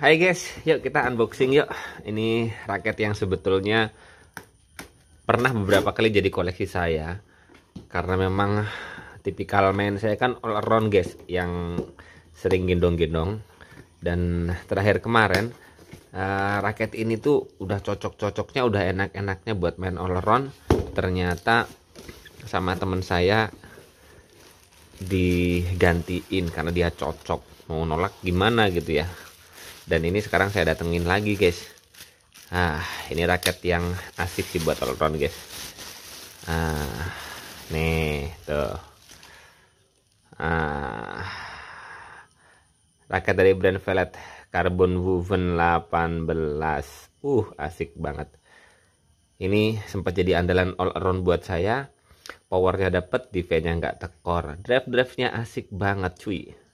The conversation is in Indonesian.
Hai guys, yuk kita unboxing yuk. Ini raket yang sebetulnya pernah beberapa kali jadi koleksi saya karena memang tipikal main saya kan all around guys yang sering gendong-gendong dan terakhir kemarin uh, raket ini tuh udah cocok-cocoknya udah enak-enaknya buat main all around ternyata sama temen saya digantiin karena dia cocok mau nolak gimana gitu ya dan ini sekarang saya datengin lagi guys ah ini raket yang asik sih buat all guys ah nih tuh ah raket dari brand Velvet, Carbon Woven 18 uh asik banget ini sempat jadi andalan all around buat saya powernya dapet, defense nya nggak tekor drive-drive nya asik banget cuy